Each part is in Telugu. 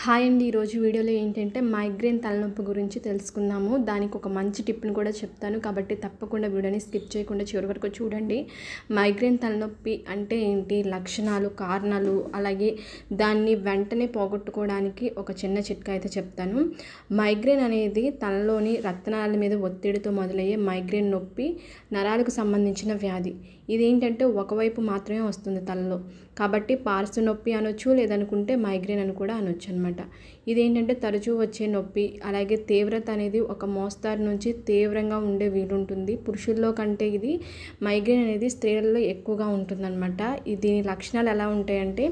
హాయ్ అండి ఈరోజు వీడియోలో ఏంటంటే మైగ్రేన్ తలనొప్పి గురించి తెలుసుకుందాము దానికి ఒక మంచి టిప్ని కూడా చెప్తాను కాబట్టి తప్పకుండా వీడియోని స్కిప్ చేయకుండా చివరి వరకు చూడండి మైగ్రేన్ తలనొప్పి అంటే ఏంటి లక్షణాలు కారణాలు అలాగే దాన్ని వెంటనే పోగొట్టుకోవడానికి ఒక చిన్న చిట్కా అయితే చెప్తాను మైగ్రేన్ అనేది తలలోని రక్తనాల మీద ఒత్తిడితో మొదలయ్యే మైగ్రేన్ నొప్పి నరాలకు సంబంధించిన వ్యాధి ఇదేంటంటే ఒకవైపు మాత్రమే వస్తుంది తలలో కాబట్టి పార్శ్వ నొప్పి అనొచ్చు లేదనుకుంటే మైగ్రేన్ అని కూడా అనొచ్చు అనమాట ఇదేంటంటే తరచూ వచ్చే నొప్పి అలాగే తీవ్రత అనేది ఒక మోస్తారు నుంచి తీవ్రంగా ఉండే వీలుంటుంది పురుషుల్లో కంటే ఇది మైగ్రేన్ అనేది స్త్రీలలో ఎక్కువగా ఉంటుందన్నమాట దీని లక్షణాలు ఎలా ఉంటాయంటే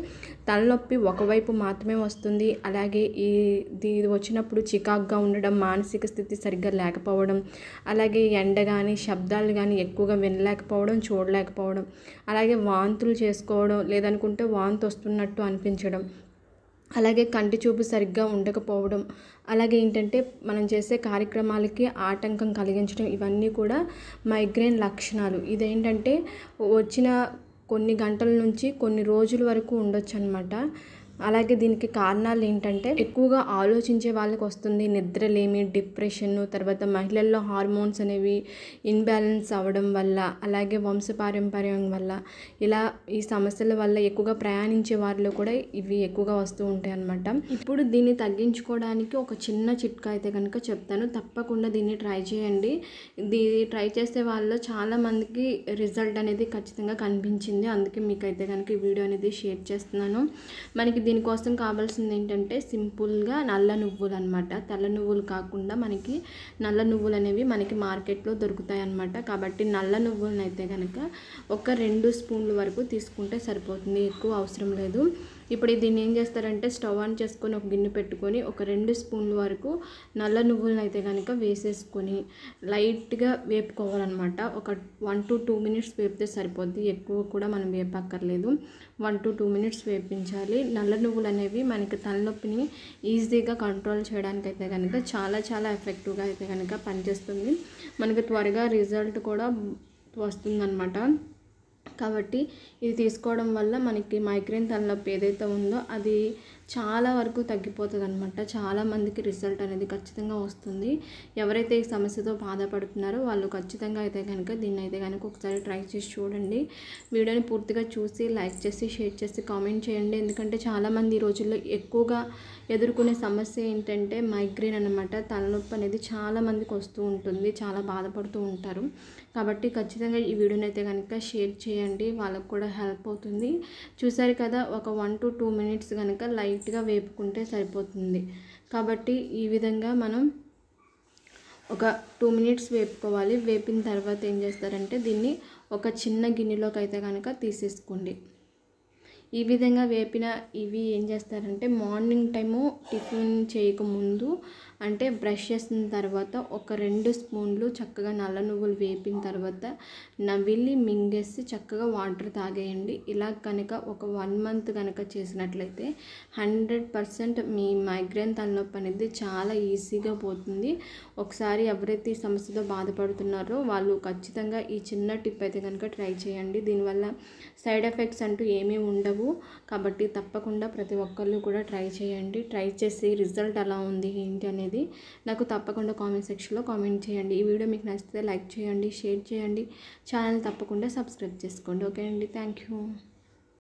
తలనొప్పి ఒకవైపు మాత్రమే వస్తుంది అలాగే ఈ ఇది వచ్చినప్పుడు చికాక్గా ఉండడం మానసిక స్థితి సరిగ్గా లేకపోవడం అలాగే ఎండ కానీ శబ్దాలు కానీ ఎక్కువగా వినలేకపోవడం చూడలేకపోవడం అలాగే వాంతులు చేసుకోవడం లేదా లేదనుకుంటే వాంతి వస్తున్నట్టు అనిపించడం అలాగే కంటి చూపు సరిగ్గా ఉండకపోవడం అలాగే ఏంటంటే మనం చేసే కార్యక్రమాలకి ఆటంకం కలిగించడం ఇవన్నీ కూడా మైగ్రేన్ లక్షణాలు ఇదేంటంటే వచ్చిన కొన్ని గంటల నుంచి కొన్ని రోజుల వరకు ఉండొచ్చు అనమాట అలాగే దీనికి కారణాలు ఏంటంటే ఎక్కువగా ఆలోచించే వాళ్ళకి వస్తుంది నిద్రలేమి డిప్రెషన్ తర్వాత మహిళల్లో హార్మోన్స్ అనేవి ఇన్బ్యాలెన్స్ అవ్వడం వల్ల అలాగే వంశపారంపర్యం వల్ల ఇలా ఈ సమస్యల వల్ల ఎక్కువగా ప్రయాణించే వారిలో కూడా ఇవి ఎక్కువగా వస్తూ ఉంటాయి అన్నమాట ఇప్పుడు దీన్ని తగ్గించుకోవడానికి ఒక చిన్న చిట్కా అయితే కనుక చెప్తాను తప్పకుండా దీన్ని ట్రై చేయండి దీన్ని ట్రై చేసే వాళ్ళలో చాలామందికి రిజల్ట్ అనేది ఖచ్చితంగా కనిపించింది అందుకే మీకైతే కనుక ఈ వీడియో అనేది షేర్ చేస్తున్నాను మనకి దీనికోసం కావాల్సింది ఏంటంటే సింపుల్గా నల్ల నువ్వులు అనమాట తెల్ల నువ్వులు కాకుండా మనకి నల్ల నువ్వులు అనేవి మనకి మార్కెట్లో దొరుకుతాయి అనమాట కాబట్టి నల్ల నువ్వులను అయితే కనుక ఒక రెండు స్పూన్ల వరకు తీసుకుంటే సరిపోతుంది ఎక్కువ అవసరం లేదు ఇప్పుడు దీన్ని ఏం చేస్తారంటే స్టవ్ ఆన్ చేసుకొని ఒక గిన్నె పెట్టుకొని ఒక రెండు స్పూన్ల వరకు నల్ల నువ్వులను అయితే కనుక వేసేసుకొని లైట్గా వేపుకోవాలన్నమాట ఒక వన్ టు టూ మినిట్స్ వేపితే సరిపోద్ది ఎక్కువ కూడా మనం వేపక్కర్లేదు వన్ టు టూ మినిట్స్ వేపించాలి నల్ల నువ్వులు అనేవి మనకి తలనొప్పిని ఈజీగా కంట్రోల్ చేయడానికి అయితే కనుక చాలా చాలా ఎఫెక్టివ్గా అయితే కనుక పనిచేస్తుంది మనకి త్వరగా రిజల్ట్ కూడా వస్తుందన్నమాట కాబట్టి ఇది తీసుకోవడం వల్ల మనకి మైగ్రేన్ తలనొప్పి ఏదైతే ఉందో అది చాలా వరకు తగ్గిపోతుంది అనమాట చాలామందికి రిజల్ట్ అనేది ఖచ్చితంగా వస్తుంది ఎవరైతే ఈ సమస్యతో బాధపడుతున్నారో వాళ్ళు ఖచ్చితంగా అయితే కనుక దీన్ని అయితే కనుక ఒకసారి ట్రై చేసి చూడండి వీడియోని పూర్తిగా చూసి లైక్ చేసి షేర్ చేసి కామెంట్ చేయండి ఎందుకంటే చాలామంది ఈ రోజుల్లో ఎక్కువగా ఎదుర్కొనే సమస్య ఏంటంటే మైగ్రేన్ అనమాట తలనొప్పి అనేది చాలామందికి వస్తూ ఉంటుంది చాలా బాధపడుతూ ఉంటారు కాబట్టి ఖచ్చితంగా ఈ వీడియోని అయితే కనుక షేర్ చేయండి వాళ్ళకు కూడా హెల్ప్ అవుతుంది చూసారు కదా ఒక వన్ టు టూ మినిట్స్ కనుక లైక్ లైట్గా వేపుకుంటే సరిపోతుంది కాబట్టి ఈ విధంగా మనం ఒక టూ మినిట్స్ వేపుకోవాలి వేపిన తర్వాత ఏం చేస్తారంటే దీన్ని ఒక చిన్న గిన్నెలోకి అయితే కనుక తీసేసుకోండి ఈ విధంగా వేపిన ఇవి ఏం చేస్తారంటే మార్నింగ్ టైము టిఫిన్ చేయకముందు అంటే బ్రష్ చేసిన తర్వాత ఒక రెండు స్పూన్లు చక్కగా నల్ల నువ్వులు వేపిన తర్వాత నవ్విల్లి మింగేసి చక్కగా వాటర్ తాగేయండి ఇలా కనుక ఒక వన్ మంత్ కనుక చేసినట్లయితే హండ్రెడ్ పర్సెంట్ మీ మైగ్రేన్ తలనొప్పి అనేది చాలా ఈజీగా పోతుంది ఒకసారి ఎవరైతే ఈ సమస్యతో బాధపడుతున్నారో వాళ్ళు ఖచ్చితంగా ఈ చిన్న టిప్ అయితే కనుక ట్రై చేయండి దీనివల్ల సైడ్ ఎఫెక్ట్స్ అంటూ ఏమీ ఉండవు ఉండవు కాబట్టి తప్పకుండా ప్రతి ఒక్కళ్ళు కూడా ట్రై చేయండి ట్రై చేసి రిజల్ట్ ఎలా ఉంది ఏంటి అనేది నాకు తప్పకుండా కామెంట్ సెక్షన్లో కామెంట్ చేయండి ఈ వీడియో మీకు నచ్చితే లైక్ చేయండి షేర్ చేయండి ఛానల్ తప్పకుండా సబ్స్క్రైబ్ చేసుకోండి ఓకే అండి థ్యాంక్ యూ